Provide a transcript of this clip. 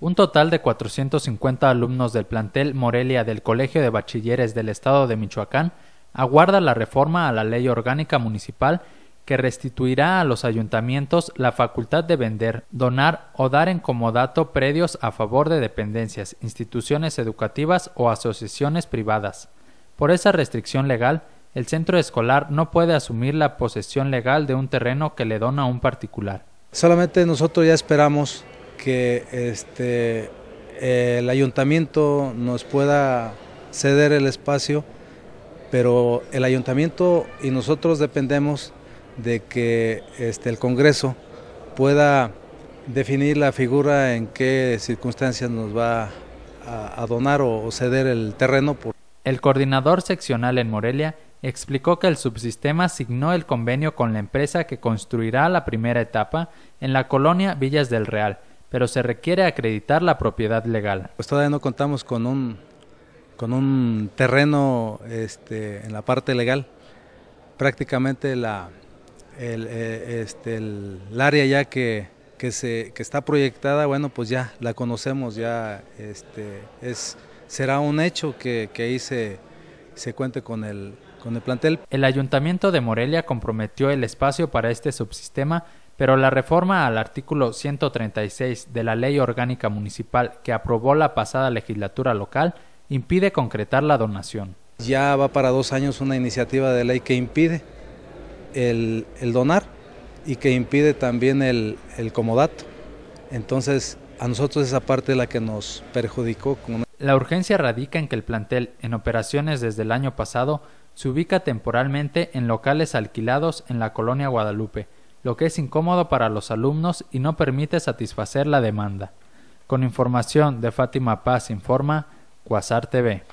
Un total de 450 alumnos del plantel Morelia del Colegio de Bachilleres del Estado de Michoacán aguarda la reforma a la Ley Orgánica Municipal que restituirá a los ayuntamientos la facultad de vender, donar o dar en comodato predios a favor de dependencias, instituciones educativas o asociaciones privadas. Por esa restricción legal, el centro escolar no puede asumir la posesión legal de un terreno que le dona un particular. Solamente nosotros ya esperamos que este, el ayuntamiento nos pueda ceder el espacio, pero el ayuntamiento y nosotros dependemos de que este, el Congreso pueda definir la figura en qué circunstancias nos va a, donar o, ceder el terreno. El coordinador seccional en Morelia explicó que el subsistema signó el convenio con la empresa que construirá la primera etapa en la colonia Villas del Real, pero se requiere acreditar la propiedad legal. Pues todavía no contamos con un, con un terreno este, en la parte legal. Prácticamente la, el, eh, este, el, área ya que, que, se, que está proyectada, bueno, pues ya la conocemos, ya este, es, será un hecho que, que ahí se, se cuente con el, con el plantel. El Ayuntamiento de Morelia comprometió el espacio para este subsistema pero la reforma al artículo 136 de la Ley Orgánica Municipal que aprobó la pasada legislatura local impide concretar la donación. Ya va para dos años una iniciativa de ley que impide el, donar y que impide también el, comodato. Entonces, a nosotros esa parte la que nos perjudicó. La urgencia radica en que el plantel, en operaciones desde el año pasado, se ubica temporalmente en locales alquilados en la colonia Guadalupe, lo que es incómodo para los alumnos y no permite satisfacer la demanda. Con información de Fátima Paz Informa, Quasar TV.